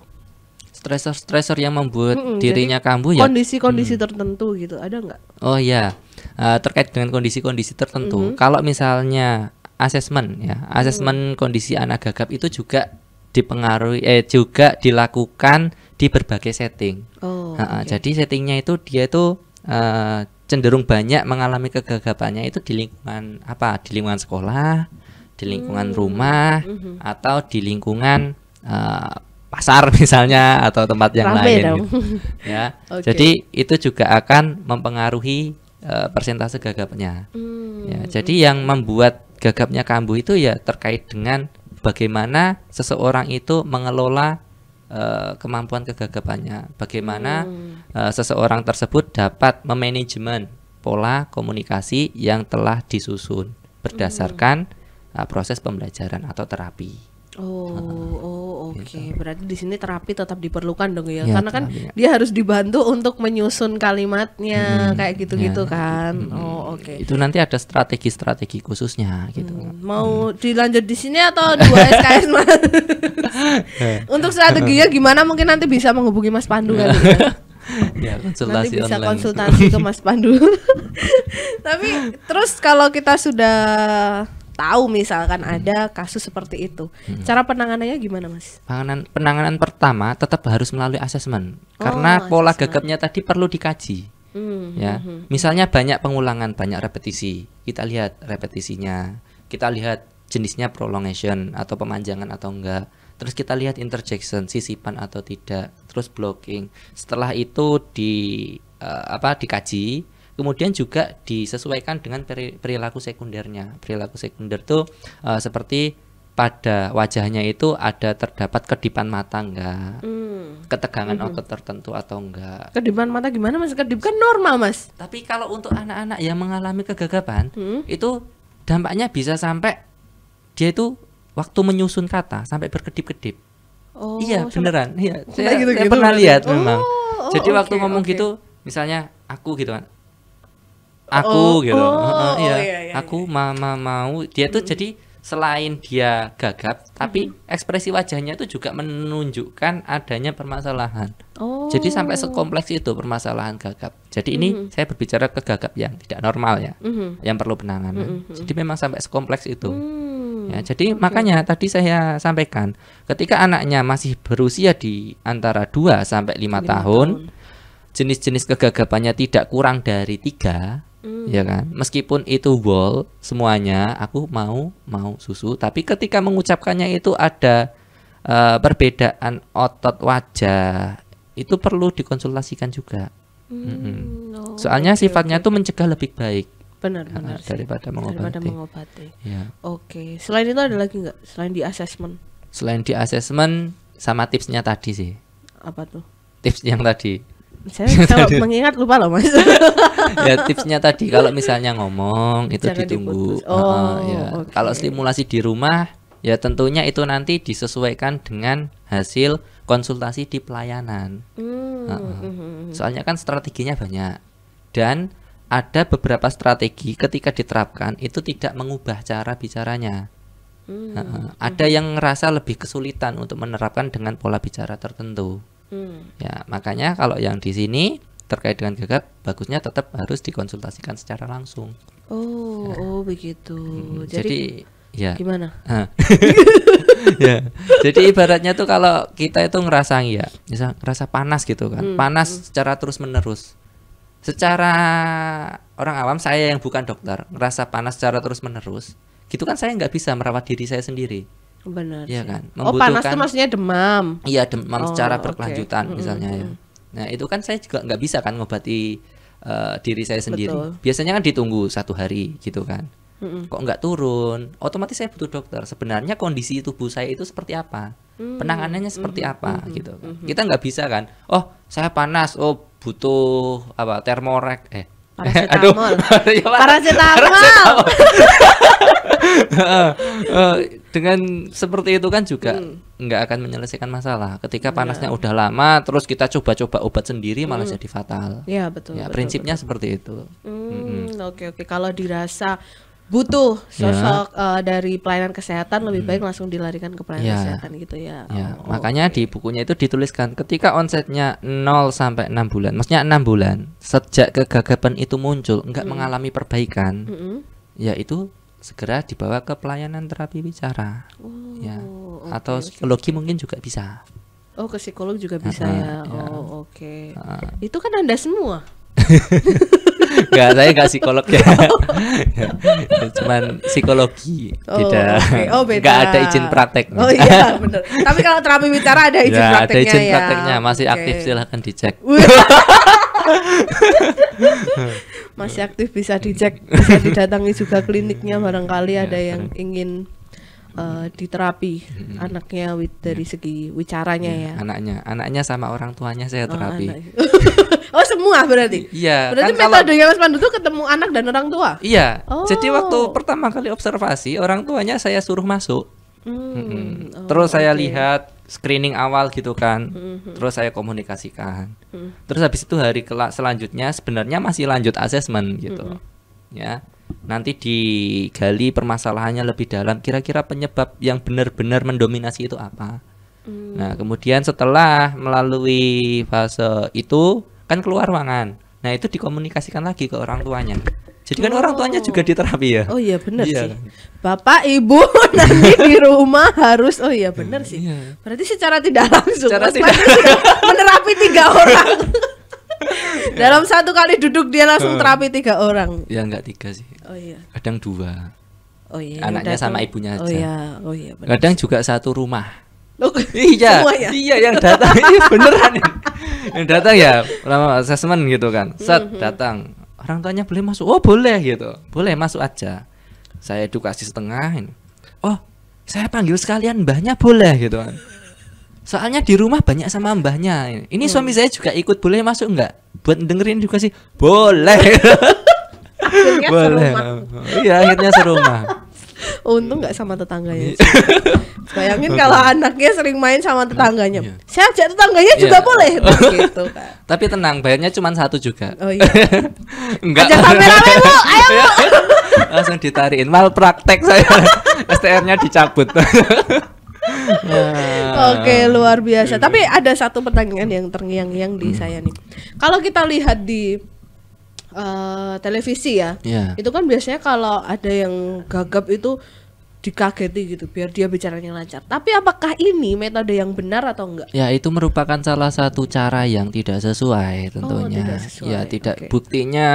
Stressor-stressor yang membuat mm -hmm. hmm dirinya kambuh ya. Kondisi-kondisi mm tertentu gitu, ada nggak? Oh ya uh, terkait dengan kondisi-kondisi tertentu. Mm -hmm. Kalau misalnya asesmen ya, asesmen mm -hmm. kondisi anak gagap itu juga dipengaruhi eh juga dilakukan di berbagai setting. Oh, okay. Jadi settingnya itu dia itu uh, cenderung banyak mengalami kegagapannya itu di lingkungan apa? Di lingkungan sekolah, di lingkungan -hmm. rumah, mm -hmm. atau di lingkungan uh, pasar (laughs) misalnya atau tempat yang Rame lain. Gitu. ya. (laughs) Okay. Jadi itu juga akan mempengaruhi Eh, persentase gagapnya. Hmm. Ya, jadi yang membuat gagapnya kambuh itu ya terkait dengan bagaimana seseorang itu mengelola uh, kemampuan kegagapannya, bagaimana hmm. uh, seseorang tersebut dapat memanajemen pola komunikasi yang telah disusun berdasarkan hmm. uh, proses pembelajaran atau terapi. Oh, oh Oke, okay, gitu. berarti di sini terapi tetap diperlukan dong ya, ya karena kan dia harus dibantu untuk menyusun kalimatnya hmm, kayak gitu-gitu ya, kan. Hmm, oh, oke. Okay. Itu nanti ada strategi-strategi khususnya gitu. Hmm, mau hmm. dilanjut di sini atau dua SKS (laughs) Mas? (laughs) untuk strateginya gimana mungkin nanti bisa menghubungi Mas Pandu kan (laughs) ya, konsultasi Nanti bisa online. konsultasi ke Mas Pandu. Tapi terus kalau kita sudah tahu misalkan hmm. ada kasus seperti itu. Hmm. Cara penanganannya gimana, Mas? Penanganan penanganan pertama tetap harus melalui asesmen oh, karena asesmen. pola gagapnya tadi perlu dikaji. Hmm. hmm ya. Hmm, hmm. Misalnya banyak pengulangan, banyak repetisi. Kita lihat repetisinya. Kita lihat jenisnya prolongation atau pemanjangan atau enggak. Terus kita lihat interjection, sisipan atau tidak. Terus blocking. Setelah itu di uh, apa dikaji kemudian juga disesuaikan dengan perilaku sekundernya perilaku sekunder itu uh, eh, seperti pada wajahnya itu ada terdapat kedipan mata enggak hmm. ketegangan hmm. otot tertentu atau enggak kedipan mata gimana mas kedip kan normal mas tapi kalau untuk anak-anak yang mengalami kegagapan hmm. itu dampaknya bisa sampai dia itu waktu menyusun kata sampai berkedip-kedip oh, iya beneran iya saya, gitu, saya pernah gitu. lihat oh, memang oh, jadi okay, waktu ngomong okay. gitu misalnya aku gitu kan aku oh, gitu. Oh, uh, iya. Oh, iya, iya, aku mama mau. Dia tuh jadi selain dia gagap, tapi ekspresi wajahnya tuh juga menunjukkan adanya permasalahan. Oh. Jadi sampai sekompleks itu permasalahan gagap. Jadi hmm. ini saya berbicara ke gagap yang tidak normal ya, hmm. yang perlu penanganan. Hmm. Jadi memang sampai sekompleks itu. Hmm. Ya, jadi okay. makanya tadi saya sampaikan, ketika anaknya masih berusia di antara 2 sampai 5, 5 tahun, tahun jenis-jenis kegagapannya tidak kurang dari tiga Mm. Ya kan? Meskipun itu wall semuanya aku mau mau susu, tapi ketika mengucapkannya itu ada uh, perbedaan otot wajah. Itu perlu dikonsultasikan juga. Mm, mm -hmm. no, oh, Soalnya okay, sifatnya okay. itu mencegah lebih baik. Benar, eh, benar. Nah, daripada mengobati. Daripada mengobati. Ya. Oke. Okay. Selain itu ada lagi nggak? Selain di assessment. Selain di assessment sama tipsnya tadi sih. Apa tuh? Tips yang tadi saya (laughs) kalau mengingat lupa loh mas (laughs) ya tipsnya tadi kalau misalnya ngomong itu Jangan ditunggu ya. oh, uh, ya. okay. kalau stimulasi di rumah ya tentunya itu nanti disesuaikan dengan hasil konsultasi di pelayanan hmm. uh, uh. soalnya kan strateginya banyak dan ada beberapa strategi ketika diterapkan itu tidak mengubah cara bicaranya uh, ada yang ngerasa lebih kesulitan untuk menerapkan dengan pola bicara tertentu Hmm. Ya, makanya kalau yang di sini terkait dengan gagap bagusnya tetap harus dikonsultasikan secara langsung. Oh, ya. oh begitu. Hmm, jadi, jadi ya. Gimana? (laughs) ya. Jadi ibaratnya tuh kalau kita itu ngerasa ya, ngerasa panas gitu kan. Hmm. Panas hmm. secara terus-menerus. Secara orang awam saya yang bukan dokter ngerasa panas secara terus-menerus, gitu kan saya nggak bisa merawat diri saya sendiri Benar. Iya kan. oh panas itu maksudnya demam. Iya demam oh, secara berkelanjutan okay. misalnya mm -hmm. ya. Nah itu kan saya juga nggak bisa kan ngobati uh, diri saya sendiri. Betul. Biasanya kan ditunggu satu hari gitu kan. Mm hmm Kok nggak turun? Otomatis saya butuh dokter. Sebenarnya kondisi tubuh saya itu seperti apa? Mm. Penanganannya seperti mm -hmm. apa? Mm -hmm. gitu. Mm -hmm. Kita nggak bisa kan? Oh saya panas. Oh butuh apa? Termorek. Eh Paracetamol. Aduh. (laughs) Ya Paracetamol. Paracetamol. (laughs) Eh, eh, dengan seperti itu kan juga hmm. nggak akan menyelesaikan masalah. Ketika iya. panasnya udah lama, terus kita coba-coba obat sendiri malah hmm. jadi fatal. Ya betul. Ya betul, prinsipnya betul. seperti itu. Hmm, oke hmm, oke. Okay, okay. Kalau dirasa butuh ya. sosok ya. uh, dari pelayanan kesehatan lebih hmm. baik langsung dilarikan ke pelayanan ya. kesehatan gitu ya. ya. Oh, Makanya okay. di bukunya itu dituliskan ketika onsetnya 0 sampai 6 bulan, maksudnya 6 bulan sejak kegagapan itu muncul enggak hmm. mengalami perbaikan, hmm. Ya itu segera dibawa ke pelayanan terapi bicara. Oh, ya. Okay, Atau psikologi okay. mungkin juga bisa. Oh, ke psikolog juga bisa uh, ya. ya. Oh, oke. Okay. Uh. Itu kan Anda semua. (laughs) Enggak, saya enggak psikolog ya. (laughs) Cuman psikologi. Oh, Okay. Oh, beda. Enggak ada izin praktek. Oh iya, (laughs) benar. Tapi kalau terapi bicara ada ya, izin ya, prakteknya ada izin ya. prakteknya, masih okay. aktif silahkan dicek. (laughs) masih aktif bisa dicek, bisa didatangi juga kliniknya barangkali ya, ada yang ingin uh, diterapi hmm. anaknya with, iya. dari ya. segi wicaranya ya, ya anaknya anaknya sama orang tuanya saya oh, terapi oh, (laughs) oh semua berarti iya berarti kan metodenya kalau... Ya, Mas Pandu tuh ketemu anak dan orang tua iya oh. jadi waktu pertama kali observasi orang tuanya saya suruh masuk hmm. Hmm. Oh, terus saya okay. lihat screening awal gitu kan hmm. terus saya komunikasikan hmm. terus habis itu hari kelak selanjutnya sebenarnya masih lanjut asesmen gitu hmm. ya nanti digali permasalahannya lebih dalam kira-kira penyebab yang benar-benar mendominasi itu apa hmm. nah kemudian setelah melalui fase itu kan keluar ruangan nah itu dikomunikasikan lagi ke orang tuanya jadi kan oh. orang tuanya juga diterapi ya. Oh iya benar iya. sih. Bapak ibu (laughs) nanti di rumah harus oh iya benar hmm, sih. Iya. Berarti secara tidak langsung secara tidak. menerapi tiga (laughs) orang. Iya. Dalam satu kali duduk dia langsung terapi tiga orang. Ya enggak tiga sih oh, iya. kadang dua oh, iya. anaknya sama ibunya oh, aja oh, iya. Oh, iya, benar. kadang juga satu rumah Oh, (laughs) iya, iya, ya? iya yang datang (laughs) ini iya, beneran ya. yang datang ya lama assessment gitu kan. Set mhm. datang orang tuanya boleh masuk, oh boleh gitu, boleh masuk aja. Saya edukasi setengah ini. Oh saya panggil sekalian mbahnya boleh gitu kan. Soalnya di rumah banyak sama mbahnya. Ini hmm. suami saya juga ikut boleh masuk nggak? Buat dengerin juga sih. Boleh. (laughs) akhirnya Boleh. serumah iya akhirnya serumah (laughs) Untung nggak sama tetangganya. Iya. Bayangin kalau (laughs) anaknya sering main sama tetangganya. Yeah. Saya ajak ya, tetangganya yeah. juga boleh (laughs) gitu kan. Tapi tenang, bayarnya cuma satu juga. Oh iya. Enggak. Ajak sampai rame Bu. Ayo, Bu. Langsung ditarikin mal praktek saya. STR-nya dicabut. Nah. Oke, luar biasa. Iya. Tapi ada satu pertanyaan yang terngiang-ngiang di hmm. saya nih. Kalau kita lihat di uh, televisi ya. Yeah. Itu kan biasanya kalau ada yang gagap itu dikageti gitu biar dia bicaranya lancar. Tapi apakah ini metode yang benar atau enggak? Ya, itu merupakan salah satu cara yang tidak sesuai oh, tentunya. Oh, tidak sesuai. Ya, tidak okay. buktinya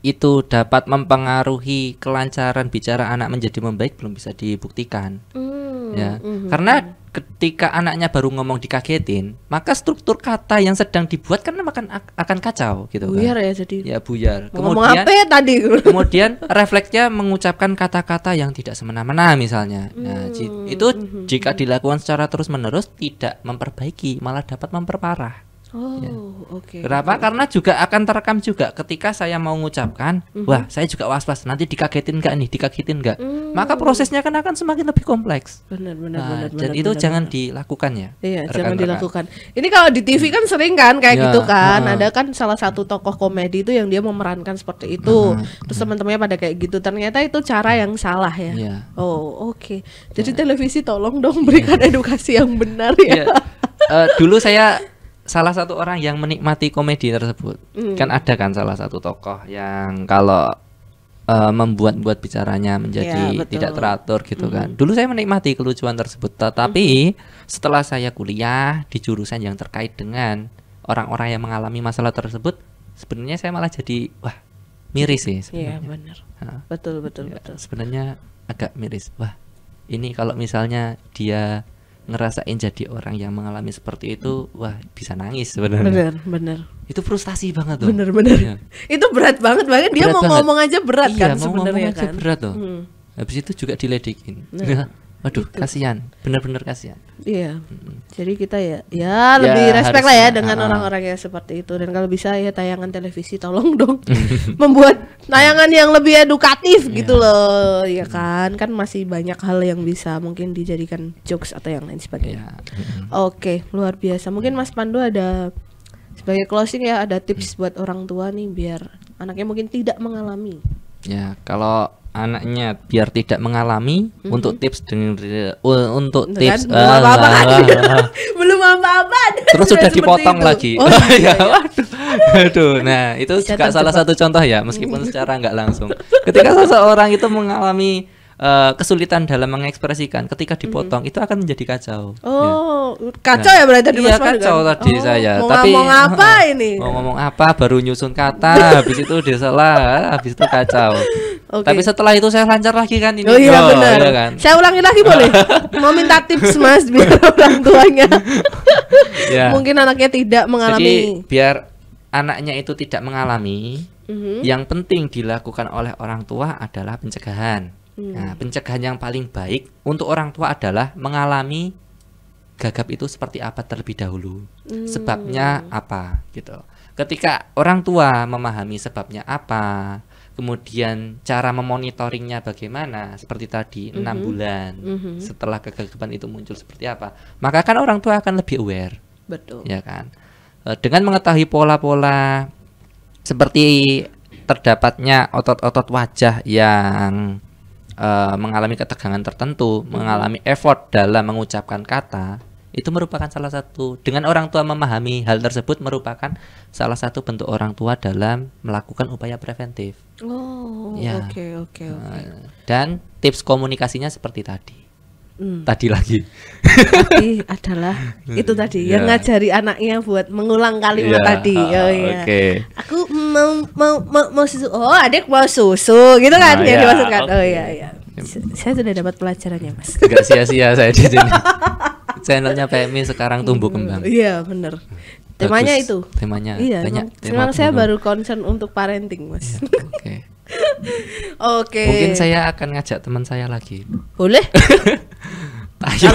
itu dapat mempengaruhi kelancaran bicara anak menjadi membaik belum bisa dibuktikan. Mm, ya. Mm -hmm. Karena ketika anaknya baru ngomong dikagetin, maka struktur kata yang sedang dibuat kan akan akan kacau gitu kan. Buyar ya jadi. Ya buyar. Kemudian kemudian apa ya tadi? (laughs) kemudian refleksnya mengucapkan kata-kata yang tidak semena-mena misalnya. Nah, hmm. itu hmm, jika hmm. dilakukan secara terus-menerus tidak memperbaiki, malah dapat memperparah. Ya. Oh, ya. oke. Okay. Kenapa? Okay. Karena juga akan terekam juga ketika saya mau mengucapkan, mm -hmm. wah, saya juga was-was nanti dikagetin nggak nih, dikagetin nggak. Mm. Maka prosesnya kan akan semakin lebih kompleks. Benar, benar, nah, benar. Jadi itu benar, jangan benar. dilakukan ya. Iya, rekan, jangan dilakukan. Ini kalau di TV kan sering kan kayak ya, gitu kan. Uh, Ada kan salah satu tokoh komedi itu yang dia memerankan seperti itu. Uh, Terus teman-temannya pada kayak gitu. Ternyata itu cara yang salah ya. ya. Oh, oke. Okay. Jadi ya. televisi tolong dong berikan ya. edukasi yang benar ya. ya. Uh, dulu saya salah satu orang yang menikmati komedi tersebut mm. kan ada kan salah satu tokoh yang kalau uh, membuat-buat bicaranya menjadi ya, tidak teratur gitu mm. kan hmm. dulu saya menikmati kelucuan tersebut tetapi mm. setelah saya kuliah di jurusan yang terkait dengan orang-orang yang mengalami masalah tersebut sebenarnya saya malah jadi wah miris sih Iya benar. betul betul ya, betul. Sebenarnya agak miris. Wah ini kalau misalnya dia ngerasain jadi orang yang mengalami seperti itu wah bisa nangis sebenarnya bener bener itu frustasi banget tuh bener bener ya. itu berat banget bahkan berat dia mau banget. ngomong aja berat iya, kan sebenarnya kan berat tuh hmm. habis itu juga diledekin nah. Aduh, gitu. kasihan. Benar-benar kasihan. Iya. Hmm. Jadi kita ya ya, ya lebih respect lah ya dengan ah. orang-orang yang seperti itu dan kalau bisa ya tayangan televisi tolong (laughs) dong (laughs) membuat tayangan yang lebih edukatif yeah. gitu loh, ya kan? Kan masih banyak hal yang bisa mungkin dijadikan jokes atau yang lain sebagainya. Yeah. Oke, okay, luar biasa. Mungkin Mas Pandu ada sebagai closing ya ada tips mm. buat orang tua nih biar anaknya mungkin tidak mengalami. Ya, kalau anaknya biar tidak mengalami mm-hmm. untuk tips dengan uh, untuk Dan tips kan? belum ah, apa-apa ah, ah, (laughs) belum apa-apa terus (laughs) sudah dipotong itu. lagi oh, (laughs) ya, iya, ya waduh aduh nah itu Bisa juga tercepat. salah satu contoh ya meskipun mm-hmm. secara nggak langsung ketika seseorang itu mengalami Uh, kesulitan dalam mengekspresikan ketika mm-hmm. dipotong mm-hmm. itu akan menjadi kacau. Ya. Oh, ya. kacau nah, ya berarti Iya, kacau kan? tadi oh, saya. Mau Tapi ngomong apa ini? Mau ngomong apa baru nyusun kata, habis itu dia salah habis itu kacau. Okay. Tapi setelah itu saya lancar lagi kan ini. Oh iya oh, benar. Iya kan? Saya ulangi lagi boleh. (laughs) Mau minta tips Mas biar (laughs) orang tuanya. yeah. Mungkin anaknya tidak mengalami. Jadi biar anaknya itu tidak mengalami, mm-hmm. yang penting dilakukan oleh orang tua adalah pencegahan. Mm. Nah, pencegahan yang paling baik untuk orang tua adalah mengalami gagap itu seperti apa terlebih dahulu. Mm. Sebabnya apa gitu. Ketika orang tua memahami sebabnya apa, kemudian cara memonitoringnya bagaimana seperti tadi enam mm -hmm. bulan mm -hmm. setelah kegagapan itu muncul seperti apa maka kan orang tua akan lebih aware betul ya kan e, dengan mengetahui pola-pola seperti terdapatnya otot-otot wajah yang uh, mengalami ketegangan tertentu mm -hmm. mengalami effort dalam mengucapkan kata itu merupakan salah satu dengan orang tua memahami hal tersebut merupakan salah satu bentuk orang tua dalam melakukan upaya preventif. Oh, ya. oke oke oke. Nah, dan tips komunikasinya seperti tadi. Hmm. Tadi lagi. Tadi adalah (laughs) itu tadi yeah. yang ngajari anaknya buat mengulang kalimat yeah. tadi. Ah, oh iya. Okay. Aku mau mau mau, mau susu. Oh, adik mau susu gitu kan Oh, yang yeah. dimaksudkan. Okay. Oh iya iya. Saya sudah dapat pelajarannya, Mas. Enggak sia-sia saya di sini. (laughs) channelnya PMI sekarang tumbuh kembang. Iya benar. Temanya itu. Temanya iya, banyak. tema memang saya baru concern untuk parenting mas. Iya, oke. Ya, (laughs) Oke. Okay. okay. Mungkin saya akan ngajak teman saya lagi. Boleh. (laughs) Ayo.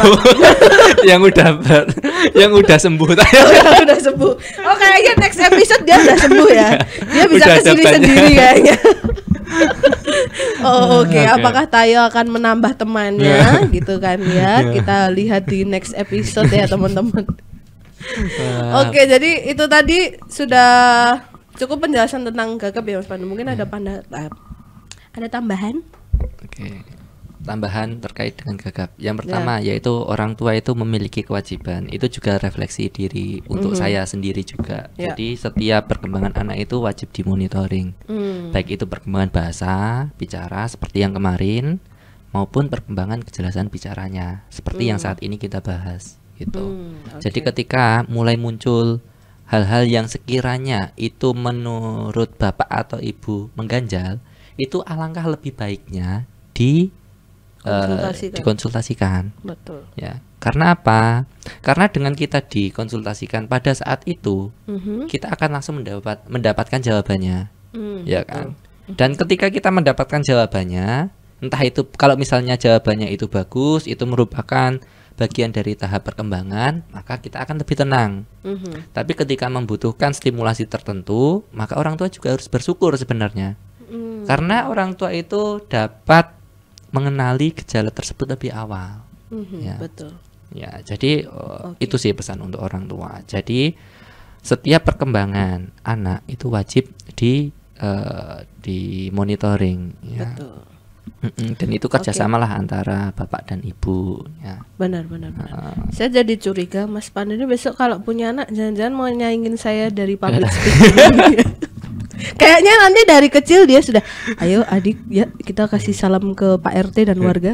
(laughs) yang udah ber, yang udah sembuh Tayo oh, udah sembuh. Oh kayaknya next episode dia udah sembuh ya. Dia bisa udah kesini sendiri kayaknya oh, hmm, Oke, okay. apakah Tayo akan menambah temannya (laughs) gitu kan ya? Kita lihat di next episode ya teman-teman. (laughs) Oke, okay, jadi itu tadi sudah cukup penjelasan tentang gagap ya Mas Pandu. Mungkin ada hmm. panda, eh, ada tambahan? Oke. Okay tambahan terkait dengan gagap. Yang ya. pertama yeah. yaitu orang tua itu memiliki kewajiban. Itu juga refleksi diri untuk mm -hmm. saya sendiri juga. Yeah. Jadi setiap perkembangan anak itu wajib dimonitoring. Mm. Baik itu perkembangan bahasa, bicara seperti yang kemarin maupun perkembangan kejelasan bicaranya seperti mm. yang saat ini kita bahas gitu. Okay. Mm, Jadi ketika mulai muncul hal-hal yang sekiranya itu menurut bapak atau ibu mengganjal, itu alangkah lebih baiknya di dikonsultasikan. Eh, dikonsultasikan. Betul. Ya, karena apa? Karena dengan kita dikonsultasikan pada saat itu, mm-hmm. kita akan langsung mendapat mendapatkan jawabannya, mm, ya betul. kan? Mhm. Dan ketika kita mendapatkan jawabannya, entah itu kalau misalnya jawabannya itu bagus, itu merupakan bagian dari tahap perkembangan, maka kita akan lebih tenang. Mm-hmm. Tapi ketika membutuhkan stimulasi tertentu, maka orang tua juga harus bersyukur sebenarnya, mm. karena orang tua itu dapat mengenali gejala tersebut lebih awal. Mm-hmm, ya. Betul. Ya, jadi eh, okay. itu sih pesan untuk orang tua. Jadi setiap perkembangan anak itu wajib di uh, di monitoring. Ya. Betul. Mm-mm, dan itu kerjasamalah okay. antara bapak dan ibu. Ya. Benar, benar, benar. Uh, saya jadi curiga, Mas Pandu ini besok kalau punya anak, jangan-jangan mau nyaingin saya dari public (laughs) speaking. Kayaknya nanti dari kecil dia sudah, ayo adik ya kita kasih salam ke Pak RT dan iya. warga.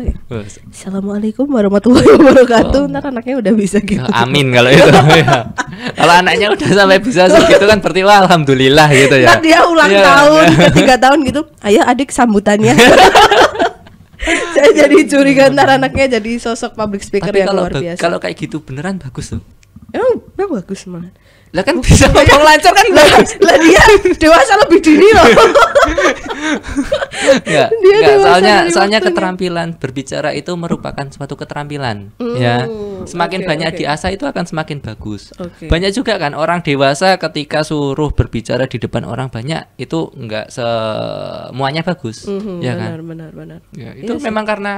Assalamualaikum warahmatullahi (laughs) wabarakatuh. Oh. Ntar anaknya udah bisa gitu. (laughs) amin kalau itu. (laughs) ya. Kalau anaknya udah sampai bisa segitu kan berarti wah alhamdulillah gitu ya. Ntar dia ulang ya, tahun ya. ketiga tahun gitu. Ayo adik sambutannya. Saya jadi curiga ntar anaknya jadi sosok public speaker Tapi yang kalau luar biasa. Kalau kayak gitu beneran bagus tuh emang udah bagus banget lah kan bisa ngomong lancar kan lah, lah dia dewasa lebih dini loh Enggak, (laughs) dia enggak, soalnya soalnya keterampilan berbicara itu merupakan suatu keterampilan mm, ya oh, semakin okay, banyak okay. diasah itu akan semakin bagus okay. banyak juga kan orang dewasa ketika suruh berbicara di depan orang banyak itu enggak semuanya bagus mm -hmm, ya kan? benar, kan benar benar ya itu ya, memang sih. karena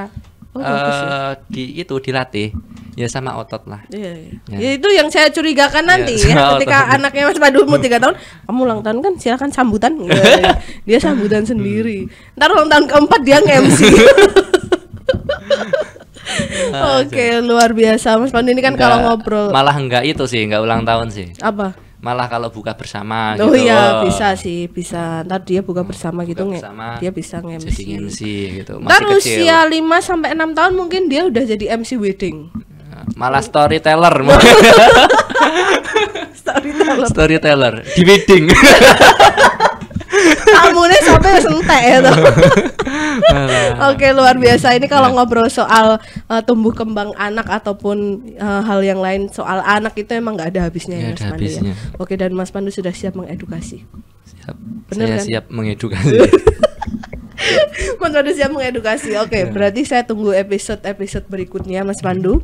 oh, uh, di itu dilatih ya sama otot lah. Iya, iya. Ya. ya itu yang saya curigakan ya, nanti (laughs) ya, ketika otot. anaknya masih Pandu umur tiga tahun, kamu ulang tahun kan silakan sambutan. (laughs) Iya, iya. dia sambutan hmm. sendiri. Ntar ulang tahun keempat dia nge-MC. (laughs) Oke, okay, luar biasa Mas Pandu ini kan kalau ngobrol. Malah enggak itu sih, enggak ulang tahun sih. Apa? malah kalau buka bersama oh gitu. iya bisa sih bisa ntar dia buka bersama gitu, buka gitu bersama, dia bisa nge-MC jadi MC gitu ntar usia 5 sampai 6 tahun mungkin dia udah jadi MC wedding eh, malah storyteller (laughs) (laughs) storyteller storyteller di wedding (laughs) ketemunya sampai sentek ya tuh. (laughs) Oke, luar biasa. Ini kalau iya. ngobrol soal uh, tumbuh kembang anak ataupun uh, hal yang lain soal anak itu emang nggak ada habisnya gak ya Mas habisnya. Pandu ya. Oke, dan Mas Pandu sudah siap mengedukasi. Siap. Bener, saya kan? siap mengedukasi. (laughs) Mas Pandu siap mengedukasi. Oke, okay, iya. berarti saya tunggu episode-episode berikutnya Mas Pandu.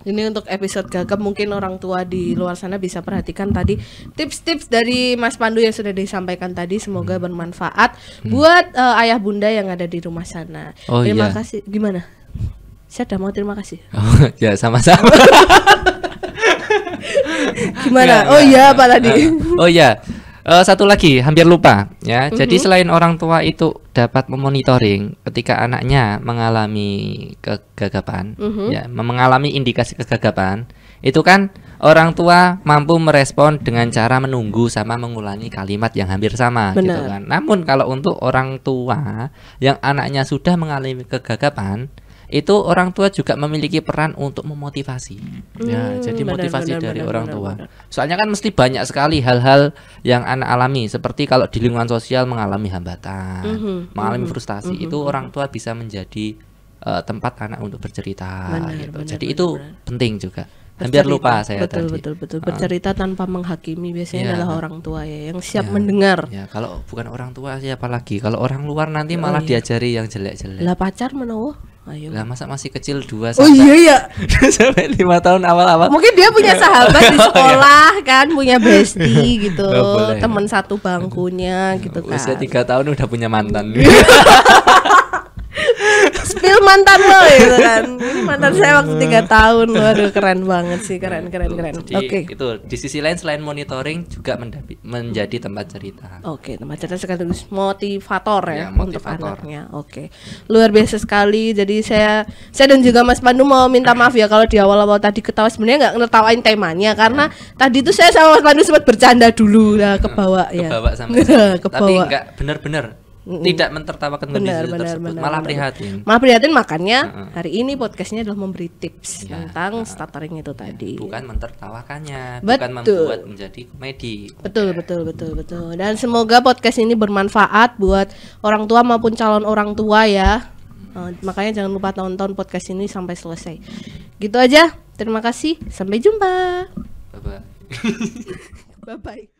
Ini untuk episode gagap mungkin orang tua di luar sana bisa perhatikan tadi tips-tips dari Mas Pandu yang sudah disampaikan tadi semoga bermanfaat hmm. buat uh, ayah bunda yang ada di rumah sana. Oh, terima iya. kasih. Gimana? Saya udah mau terima kasih. Oh, (laughs) ya sama-sama. (laughs) Gimana? Nggak, iya, iya. oh iya apa tadi? Eh, oh iya. Uh, satu lagi, hampir lupa ya. Mm-hmm. Jadi selain orang tua itu dapat memonitoring ketika anaknya mengalami kegagapan, mm-hmm. ya, mengalami indikasi kegagapan, itu kan orang tua mampu merespon dengan cara menunggu sama mengulangi kalimat yang hampir sama gitu Benar. gitu kan. Namun kalau untuk orang tua yang anaknya sudah mengalami kegagapan, itu orang tua juga memiliki peran untuk memotivasi. Ya, hmm, ya, jadi benar, motivasi benar, dari benar, orang tua. Benar. Soalnya kan mesti banyak sekali hal-hal yang anak alami seperti kalau di lingkungan sosial mengalami hambatan, mm -hmm, mengalami mm -hmm, frustasi, mm -hmm. itu mhm. orang tua bisa menjadi uh, tempat anak untuk bercerita benar, gitu. Benar, Jadi benar, itu benar. penting juga hampir Biar lupa saya betul, tadi. Betul betul ah. bercerita tanpa menghakimi biasanya ya, adalah orang tua ya yang siap ya, mendengar. Ya kalau bukan orang tua siapa lagi? Kalau orang luar nanti oh, malah iya. diajari yang jelek-jelek. Lah pacar menowo? Ayo. Lah masa masih kecil dua oh, sampai Oh iya iya. (laughs) sampai lima tahun awal-awal. Mungkin dia punya (laughs) oh, sahabat di iya. sekolah kan, punya bestie gitu. Teman satu bangkunya gitu kan. Usia tiga tahun udah punya mantan. (laughs) mantan lo gitu (laughs) kan ini mantan saya waktu tiga tahun waduh keren banget sih keren keren keren oke okay. itu di sisi lain selain monitoring juga menjadi tempat cerita oke okay, tempat cerita sekaligus motivator ya, ya motivator. oke okay. luar biasa sekali jadi saya saya dan juga Mas Pandu mau minta maaf ya kalau di awal-awal tadi ketawa sebenarnya nggak ngetawain temanya karena ya. tadi itu saya sama Mas Pandu sempat bercanda dulu lah kebawa ya kebawa sama, -sama. (laughs) kebawa. tapi nggak bener-bener tidak mentertawakan benar, kondisi benar, tersebut, benar, malah benar. prihatin. Malah prihatin makanya uh-uh. hari ini podcastnya adalah memberi tips ya, tentang uh, stuttering itu tadi. Ya, bukan mentertawakannya, betul. bukan membuat menjadi komedi. Betul, ya. betul, betul, betul. Dan semoga podcast ini bermanfaat buat orang tua maupun calon orang tua ya. Uh, makanya jangan lupa tonton podcast ini sampai selesai. Gitu aja. Terima kasih. Sampai jumpa. Bye bye. bye bye.